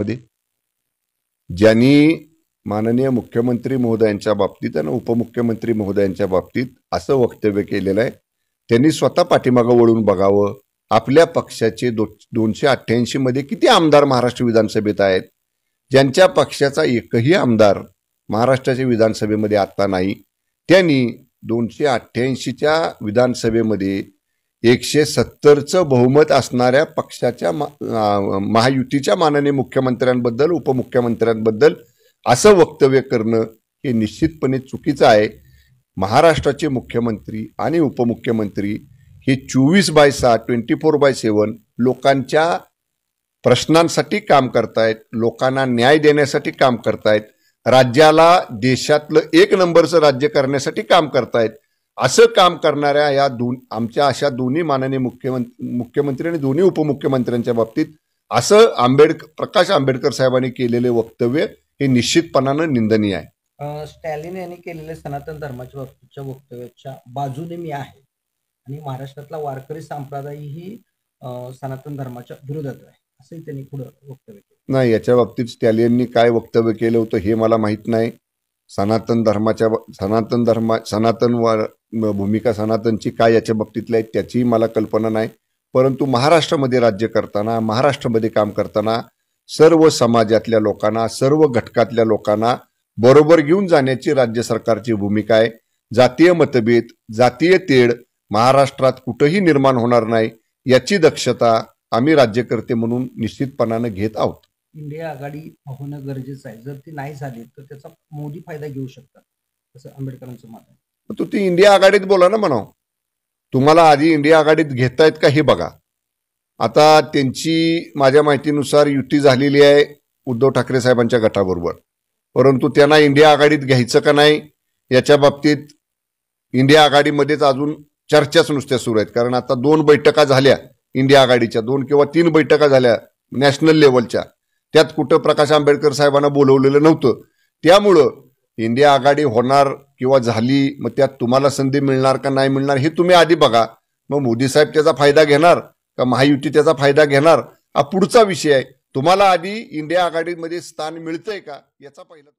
मध्ये ज्यांनी माननीय मुख्यमंत्री महोदयांच्या बाबतीत आणि उपमुख्यमंत्री महोदयांच्या बाबतीत असं वक्तव्य केलेलं आहे त्यांनी स्वतः पाठीमागं वळून बघावं आपल्या पक्षाचे दो दोनशे अठ्ठ्याऐंशीमध्ये किती आमदार महाराष्ट्र विधानसभेत आहेत ज्यांच्या पक्षाचा एकही आमदार महाराष्ट्राच्या विधानसभेमध्ये आत्ता नाही त्यांनी दोनशे अठ्ठ्याऐंशीच्या विधानसभेमध्ये एकशे सत्तरचं बहुमत असणाऱ्या पक्षाच्या महायुतीच्या माननीय मुख्यमंत्र्यांबद्दल उपमुख्यमंत्र्यांबद्दल असं वक्तव्य करणं हे निश्चितपणे चुकीचं आहे महाराष्ट्राचे मुख्यमंत्री आणि उपमुख्यमंत्री हे चोवीस बाय सहा ट्वेंटी फोर बाय सेवन लोकांच्या प्रश्नांसाठी काम करतायत लोकांना न्याय देण्यासाठी काम करतायत राज्याला देशातलं एक नंबरचं राज्य करण्यासाठी काम करतायत असं काम करणाऱ्या या दोन आमच्या अशा दोन्ही माननीय मुख्यमंत्री मुख्यमंत्री आणि दोन्ही उपमुख्यमंत्र्यांच्या बाबतीत असं आंबेडकर प्रकाश आंबेडकर साहेबांनी केलेले वक्तव्य हे निश्चितपणानं निंदनीय आहे स्टॅलिन यांनी केलेल्या सनातन धर्माच्या बाबतीतच्या वक्तव्याच्या बाजूने मी आहे आणि महाराष्ट्रातला वारकरी संप्रदाय ही सनातन धर्माच्या विरोधात आहे असंही त्यांनी पुढे वक्तव्य केलं नाही याच्या बाबतीत स्टॅलियननी काय वक्तव्य केलं होतं हे मला माहीत नाही सनातन धर्माच्या सनातन धर्मा सनातन वार भूमिका सनातनची काय याच्या बाबतीतल्या आहेत त्याचीही मला कल्पना नाही परंतु महाराष्ट्रामध्ये राज्य करताना महाराष्ट्रामध्ये काम करताना सर्व समाजातल्या लोकांना सर्व घटकातल्या लोकांना बरोबर घेऊन जाण्याची राज्य सरकारची भूमिका आहे जातीय मतभेद जातीय तेढ महाराष्ट्रात कुठंही निर्माण होणार नाही याची दक्षता आम्ही राज्यकर्ते म्हणून निश्चितपणानं घेत आहोत इंडिया आघाडी होणं गरजेचं आहे जर ती नाही झाली तर त्याचा मोदी फायदा घेऊ शकतात असं आंबेडकरांचं मत आहे तो ती इंडिया आघाडीत बोला ना म्हणाव तुम्हाला आधी इंडिया आघाडीत घेतायत का हे बघा आता त्यांची माझ्या माहितीनुसार युती झालेली आहे उद्धव ठाकरे साहेबांच्या गटाबरोबर परंतु त्यांना इंडिया आघाडीत घ्यायचं का नाही याच्या बाबतीत इंडिया आघाडीमध्येच अजून चर्चाच नुसत्या सुरू आहेत कारण आता दोन बैठका झाल्या इंडिया आघाडीच्या दोन किंवा तीन बैठका झाल्या नॅशनल लेवलच्या त्यात कुठं प्रकाश आंबेडकर साहेबांना बोलवलेलं नव्हतं त्यामुळं इंडिया आघाडी होणार किंवा झाली मग त्यात तुम्हाला संधी मिळणार का नाही मिळणार हे तुम्ही आधी बघा मग मोदी साहेब त्याचा फायदा घेणार का महायुती त्याचा फायदा घेणार हा पुढचा विषय आहे तुम्हाला आधी इंडिया आघाडीमध्ये स्थान मिळतंय का याचा पहिला